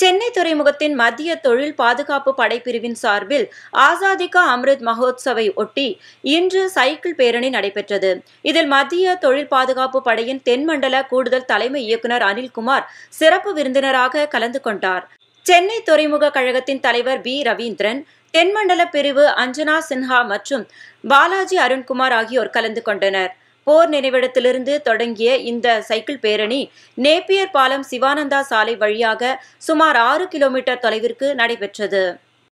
சென்னை துறைமுகத்தின் மத்திய தொழில் பாதுகாப்பு படைப்பிரிவின் சார்பில் ஆசாதிகா அம்ரித் மகோத்சவை ஒட்டி இன்று சைக்கிள் பேரணி நடைபெற்றது இதில் மத்திய தொழில் பாதுகாப்பு படையின் தென்மண்டல கூடுதல் தலைமை இயக்குநர் அனில்குமார் சிறப்பு விருந்தினராக கலந்து கொண்டார் சென்னை துறைமுக கழகத்தின் தலைவர் பி ரவீந்திரன் தென்மண்டல பிரிவு அஞ்சனா சின்ஹா மற்றும் பாலாஜி அருண்குமார் ஆகியோர் கலந்து கொண்டனர் போர் நினைவிடத்திலிருந்து தொடங்கிய இந்த சைக்கிள் பேரணி நேப்பியர் பாலம் சிவானந்தா சாலை வழியாக சுமார் ஆறு கிலோமீட்டர் தொலைவிற்கு நடைபெற்றது